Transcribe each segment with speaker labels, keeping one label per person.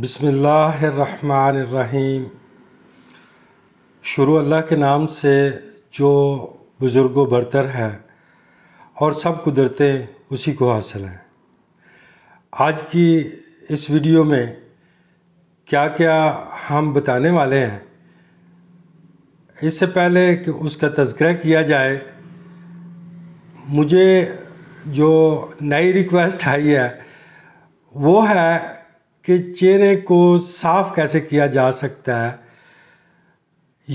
Speaker 1: बसमीम शुरू अल्लाह के नाम से जो बुज़ुर्गो बरतर है और सब कुदरतें उसी को हासिल हैं आज की इस वीडियो में क्या क्या हम बताने वाले हैं इससे पहले कि उसका तस्करा किया जाए मुझे जो नई रिक्वेस्ट आई है वो है कि चेहरे को साफ कैसे किया जा सकता है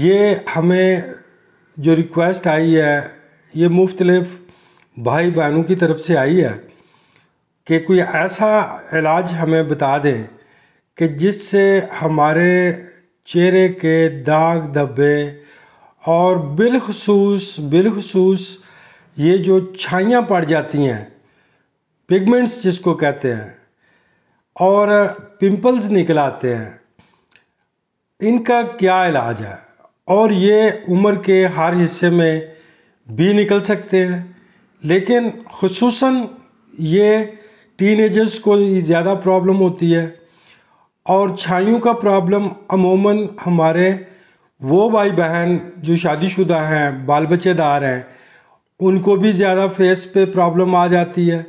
Speaker 1: ये हमें जो रिक्वेस्ट आई है ये मुख्तलफ भाई बहनों की तरफ से आई है कि कोई ऐसा इलाज हमें बता दें कि जिससे हमारे चेहरे के दाग धब्बे और बिलखसूस बिलखसूस ये जो छाइयाँ पड़ जाती हैं पिगमेंट्स जिसको कहते हैं और पिंपल्स निकल आते हैं इनका क्या इलाज है और ये उम्र के हर हिस्से में भी निकल सकते हैं लेकिन खसूस ये एजर्स को ज़्यादा प्रॉब्लम होती है और छाइयों का प्रॉब्लम अमूमन हमारे वो भाई बहन जो शादीशुदा हैं बाल बच्चेदार हैं उनको भी ज़्यादा फेस पे प्रॉब्लम आ जाती है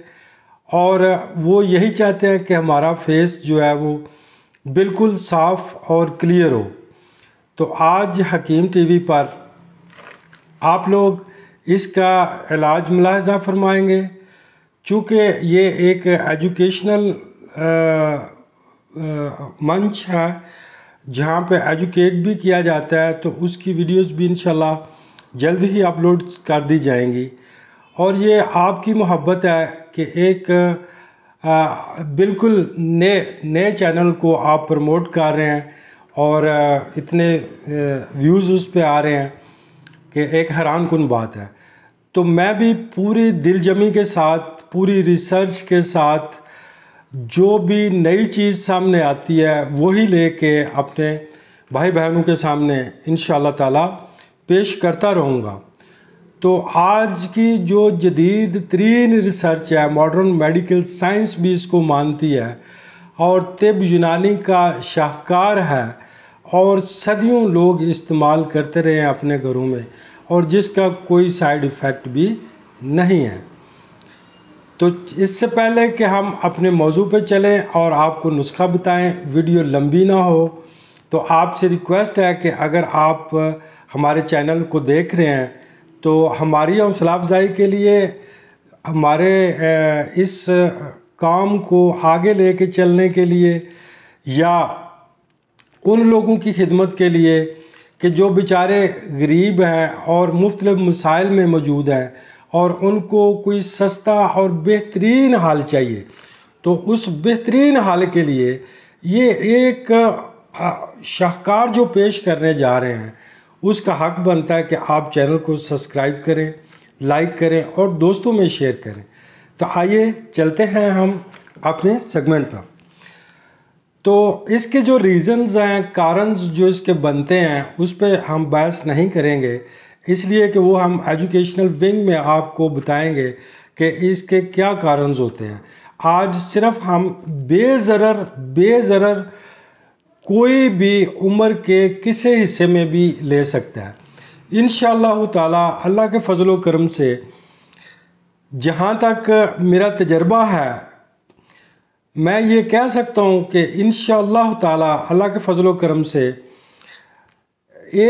Speaker 1: और वो यही चाहते हैं कि हमारा फेस जो है वो बिल्कुल साफ़ और क्लियर हो तो आज हकीम टीवी पर आप लोग इसका इलाज मुलाहजा फरमाएंगे चूँकि ये एक एजुकेशनल मंच है जहाँ पे एजुकेट भी किया जाता है तो उसकी वीडियोस भी इन जल्द ही अपलोड कर दी जाएंगी और ये आपकी मोहब्बत है कि एक आ, बिल्कुल नए नए चैनल को आप प्रमोट कर रहे हैं और आ, इतने व्यूज़ उस पर आ रहे हैं कि एक हैरान कन बात है तो मैं भी पूरी दिलजमी के साथ पूरी रिसर्च के साथ जो भी नई चीज़ सामने आती है वही ले कर अपने भाई बहनों के सामने इन ताला पेश करता रहूँगा तो आज की जो जदीद तरीन रिसर्च है मॉडर्न मेडिकल साइंस भी इसको मानती है और तिब यूनानी का शाहकार है और सदियों लोग इस्तेमाल करते रहे हैं अपने घरों में और जिसका कोई साइड इफ़ेक्ट भी नहीं है तो इससे पहले कि हम अपने मौजू पे चलें और आपको नुस्खा बताएं वीडियो लंबी ना हो तो आपसे रिक्वेस्ट है कि अगर आप हमारे चैनल को देख रहे हैं तो हमारी हौसला अफजाई के लिए हमारे इस काम को आगे लेके चलने के लिए या उन लोगों की खिदमत के लिए कि जो बेचारे गरीब हैं और मुख्तल मसाइल में मौजूद हैं और उनको कोई सस्ता और बेहतरीन हाल चाहिए तो उस बेहतरीन हाल के लिए ये एक शाहकार जो पेश करने जा रहे हैं उसका हक बनता है कि आप चैनल को सब्सक्राइब करें लाइक करें और दोस्तों में शेयर करें तो आइए चलते हैं हम अपने सेगमेंट पर तो इसके जो रीज़न्स हैं कारणस जो इसके बनते हैं उस पर हम बहस नहीं करेंगे इसलिए कि वो हम एजुकेशनल विंग में आपको बताएंगे कि इसके क्या कारण्स होते हैं आज सिर्फ हम बेज़र बेज़र कोई भी उम्र के किसी हिस्से में भी ले सकता है इन ताला अल्लाह के फजल करम से जहाँ तक मेरा तजर्बा है मैं ये कह सकता हूँ कि इन ताला अल्लाह के फजल करम से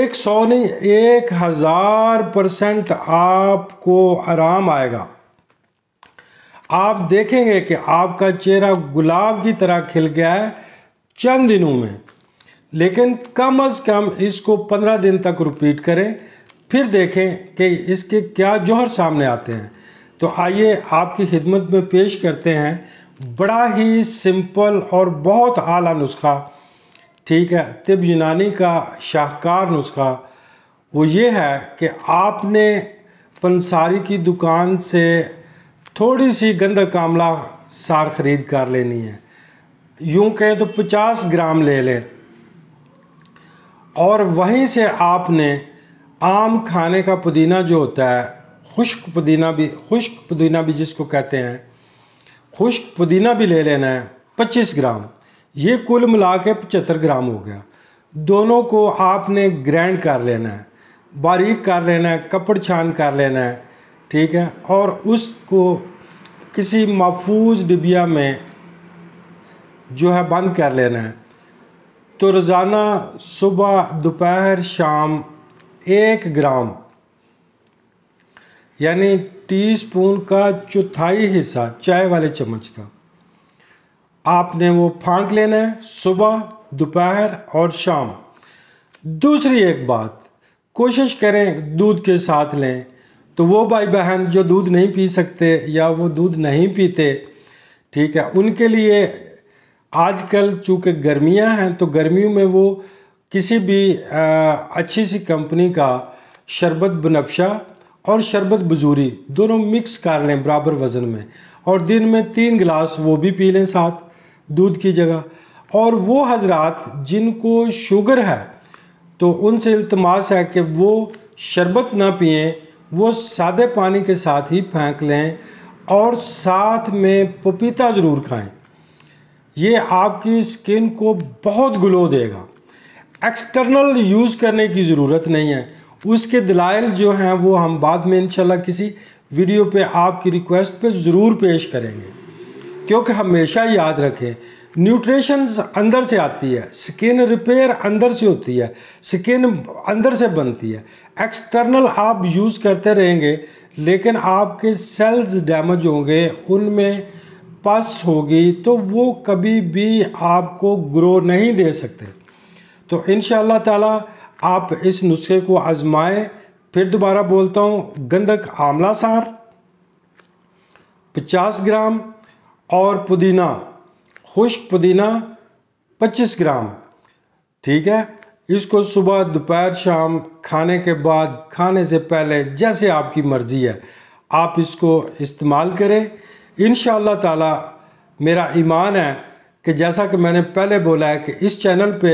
Speaker 1: एक सौ नहीं एक हज़ार परसेंट आपको आराम आएगा आप देखेंगे कि आपका चेहरा गुलाब की तरह खिल गया है चंद दिनों में लेकिन कम अज़ कम इसको पंद्रह दिन तक रिपीट करें फिर देखें कि इसके क्या जौहर सामने आते हैं तो आइए आपकी खिदमत में पेश करते हैं बड़ा ही सिंपल और बहुत आला नुस्खा ठीक है तिब यूनानी का शाहकार नुस्खा वो ये है कि आपने पंसारी की दुकान से थोड़ी सी गंदक कामला सार ख़रीद कर लेनी है यूं कहें तो 50 ग्राम ले लें और वहीं से आपने आम खाने का पुदीना जो होता है खुश्क पुदीना भी खुश्क पुदीना भी जिसको कहते हैं खुश्क पुदीना भी ले लेना है 25 ग्राम ये कुल मिला के पचहत्तर ग्राम हो गया दोनों को आपने ग्रैंड कर लेना है बारीक कर लेना है कपड़ छान कर लेना है ठीक है और उसको किसी महफूज डिबिया में जो है बंद कर लेना है तो रोज़ाना सुबह दोपहर शाम एक ग्राम यानी टी स्पून का चौथाई हिस्सा चाय वाले चम्मच का आपने वो फाँक लेना है सुबह दोपहर और शाम दूसरी एक बात कोशिश करें दूध के साथ लें तो वो भाई बहन जो दूध नहीं पी सकते या वो दूध नहीं पीते ठीक है उनके लिए आजकल चूँकि गर्मियाँ हैं तो गर्मियों में वो किसी भी अच्छी सी कंपनी का शरबत बनफशा और शरबत बजूरी दोनों मिक्स कर लें बराबर वज़न में और दिन में तीन गिलास वो भी पी लें साथ दूध की जगह और वो हजरात जिनको शुगर है तो उनसे इल्तमास है कि वो शरबत ना पिए वो सादे पानी के साथ ही फेंक लें और साथ में पपीता ज़रूर खाएं ये आपकी स्किन को बहुत ग्लो देगा एक्सटर्नल यूज़ करने की ज़रूरत नहीं है उसके दलाइल जो हैं वो हम बाद में इंशाल्लाह किसी वीडियो पे आपकी रिक्वेस्ट पे ज़रूर पेश करेंगे क्योंकि हमेशा याद रखें न्यूट्रिशन अंदर से आती है स्किन रिपेयर अंदर से होती है स्किन अंदर से बनती है एक्सटर्नल आप यूज़ करते रहेंगे लेकिन आपके सेल्स डैमेज होंगे उनमें पास होगी तो वो कभी भी आपको ग्रो नहीं दे सकते तो इन ताला आप इस नुस्खे को आजमाएं फिर दोबारा बोलता हूँ गंधक आमला सार 50 ग्राम और पुदीना खुश्क पुदीना 25 ग्राम ठीक है इसको सुबह दोपहर शाम खाने के बाद खाने से पहले जैसे आपकी मर्ज़ी है आप इसको इस्तेमाल करें इन ताला मेरा ईमान है कि जैसा कि मैंने पहले बोला है कि इस चैनल पे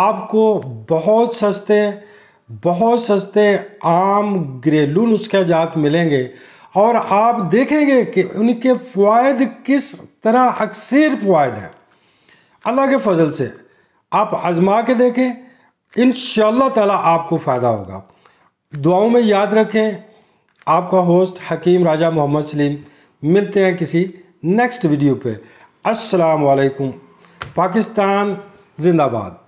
Speaker 1: आपको बहुत सस्ते बहुत सस्ते आम घरेलू नुस्खे जात मिलेंगे और आप देखेंगे कि उनके फवायद किस तरह अक्सर फायद हैं अल्लाह के फजल से आप आजमा के देखें इन ताला आपको फ़ायदा होगा दुआओं में याद रखें आपका होस्ट हकीम राजा मोहम्मद सलीम मिलते हैं किसी नेक्स्ट वीडियो पे अस्सलाम वालेकुम पाकिस्तान जिंदाबाद